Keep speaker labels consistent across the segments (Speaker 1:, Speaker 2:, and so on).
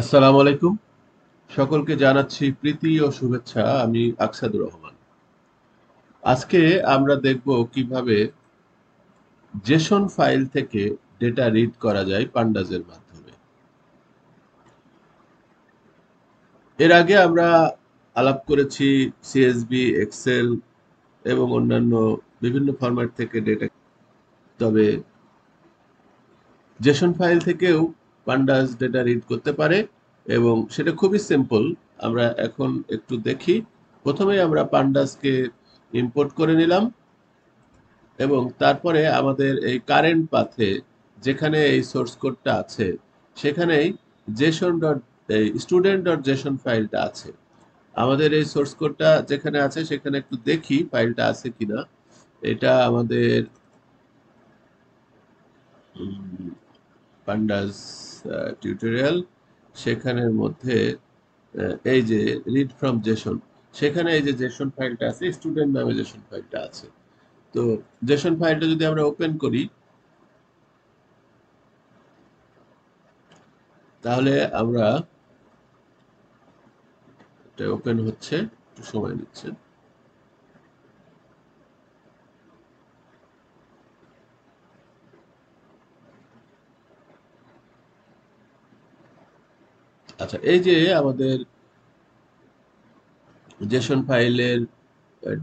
Speaker 1: আসসালামু আলাইকুম সকলকে জানাচ্ছি প্রীতি ও শুভেচ্ছা আমি আকসাদুর রহমান আজকে আমরা দেখব কিভাবে জেসন ফাইল থেকে ডেটা রিড করা যায় পান্ডাজের মাধ্যমে এর আগে আমরা আলাপ করেছি সিএসবি এক্সেল এবং অন্যান্য বিভিন্ন ফরম্যাট থেকে ডেটা তবে জেসন ফাইল থেকেও পান্ডাস ডেটা রিড করতে পারে এবং সেটা খুবই সিম্পল আমরা এখন একটু দেখি প্রথমে আমরা পান্ডাসকে ইম্পোর্ট করে নিলাম এবং তারপরে আমাদের এই কারেন্ট পাথে যেখানে এই সোর্স কোডটা আছে সেখানেই জেসন ডট এই স্টুডেন্ট ডট জেসন ফাইলটা আছে আমাদের এই সোর্স কোডটা যেখানে আছে সেখানে একটু দেখি ফাইলটা আছে কিনা এটা আমাদের পান্ডাস টিউটোরিয়াল সেখানের মধ্যে এই যে রিড ফ্রম জেসন সেখানে এই যে জেসন ফাইলটা আছে স্টুডেন্ট নামে জেসন ফাইলটা আছে তো জেসন ফাইলটা যদি আমরা ওপেন করি তাহলে আমরা এটা ওপেন হচ্ছে একটু সময় নিচ্ছে আচ্ছা এই যে আমাদের জেসন ফাইলের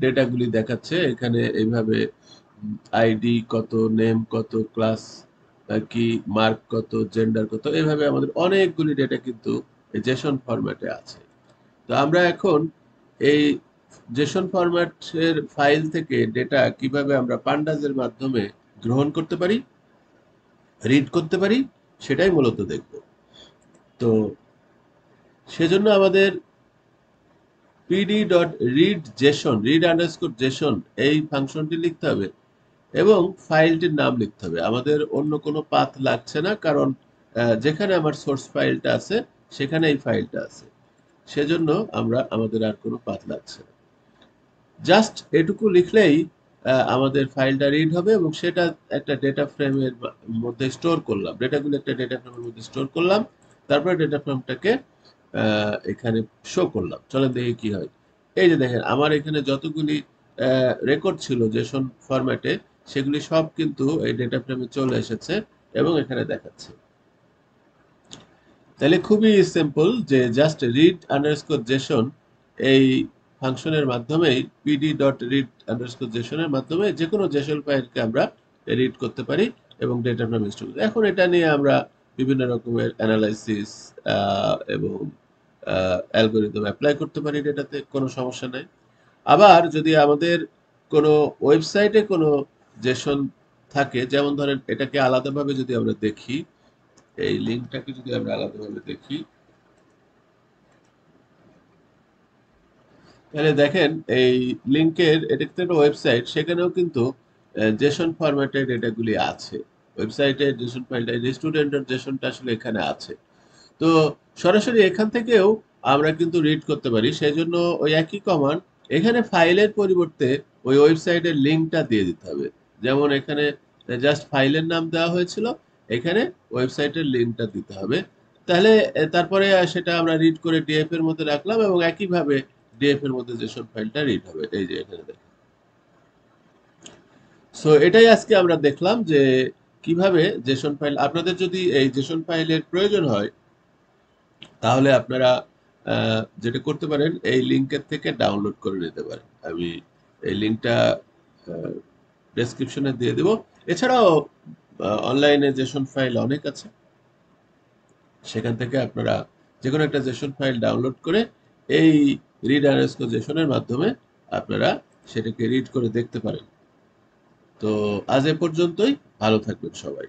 Speaker 1: ডেটাগুলি দেখাচ্ছে এখানে এইভাবে আইডি কত নেম কত ক্লাস কি মার্ক কত জেন্ডার কত এইভাবে আমাদের অনেকগুলি ডেটা কিন্তু জেসন ফরম্যাটে আছে তো আমরা এখন এই জেসন ফরম্যাটের ফাইল থেকে ডেটা কিভাবে আমরা পান্ডাজের মাধ্যমে গ্রহণ করতে পারি রিড করতে পারি সেটাই মূলত দেখব তো সেজন্য আমাদের pd dot read JSON read underscore JSON এই ফাংশনটি লিখতে হবে এবং ফাইলটির নাম লিখতে হবে আমাদের অন্য কোনো পাথ লাগছে না কারণ যেখানে আমার সোর্স ফাইলটা আছে সেখানে এই ফাইলটা আছে সেজন্য আমরা আমাদের আর কোনো পাথ লাগছে না জাস্ট এটুকু লিখলেই আমাদের ফাইলটা রিড হবে এবং সেটা একটা ডেটা ফ্রেমের মধ্যে স্টোর করলাম ডেটাগুলো একটা ডেটা ফ্রেমের মধ্যে স্টোর করলাম তারপরে ডেটা ফ্রেমটাকে এখানে শো করলাম চলে দেখি কি হয় এই যে দেখেন আমার এখানে যতগুলি রেকর্ড ছিল জেসন ফরম্যাটে সেগুলি সব কিন্তু এই ডেটা ফ্রেমে চলে এসেছে এবং এখানে দেখাচ্ছে তাহলে খুবই সিম্পল যে জাস্ট রিড আন্ডারস্কোর জেসন এই ফাংশনের মাধ্যমে পিডি ডট রিড আন্ডারস্কোর জেসনের মাধ্যমে যে কোনো জেসন ফাইলকে আমরা রিড করতে পারি এবং ডেটা ফ্রেম ইনস্টল এখন এটা নিয়ে আমরা বিভিন্ন রকমের অ্যানালাইসিস এবং অ্যালগোরিদম অ্যাপ্লাই করতে পারি এটাতে কোনো সমস্যা নাই আবার যদি আমাদের কোনো ওয়েবসাইটে কোনো জেশন থাকে যেমন ধরেন এটাকে আলাদাভাবে যদি আমরা দেখি এই লিঙ্কটাকে যদি আমরা আলাদাভাবে দেখি তাহলে দেখেন এই লিঙ্কের এটা একটা ওয়েবসাইট সেখানেও কিন্তু জেশন ফরম্যাটের ডেটাগুলি আছে ওয়েবসাইটে জেশন ফাইলটা স্টুডেন্টের জেশনটা আসলে এখানে আছে তো সরাসরি এখান থেকেও আমরা কিন্তু রিড করতে পারি সেই জন্য ওই একই কমান্ড এখানে ফাইলের পরিবর্তে ওই ওয়েবসাইটের লিঙ্কটা দিয়ে দিতে হবে যেমন এখানে জাস্ট ফাইলের নাম দেওয়া হয়েছিল এখানে ওয়েবসাইটের লিঙ্কটা দিতে হবে তাহলে তারপরে সেটা আমরা রিড করে ডিএফ এর মধ্যে রাখলাম এবং একইভাবে ডিএফ এর মধ্যে যেসব ফাইলটা রিড হবে এই যে এখানে দেখেন সো এটাই আজকে আমরা দেখলাম যে কিভাবে জেসন ফাইল আপনাদের যদি এই জেসন ফাইলের প্রয়োজন হয় তাহলে আপনারা যেটা করতে পারেন এই লিঙ্কের থেকে ডাউনলোড করে নিতে পারেন আমি এই লিঙ্কটা ডেসক্রিপশনে দিয়ে দেব এছাড়াও অনলাইনে জেশন ফাইল অনেক আছে সেখান থেকে আপনারা যে কোনো একটা জেশন ফাইল ডাউনলোড করে এই রিড আরেস্কো জেশনের মাধ্যমে আপনারা সেটাকে রিড করে দেখতে পারেন তো আজ এ পর্যন্তই ভালো থাকবেন সবাই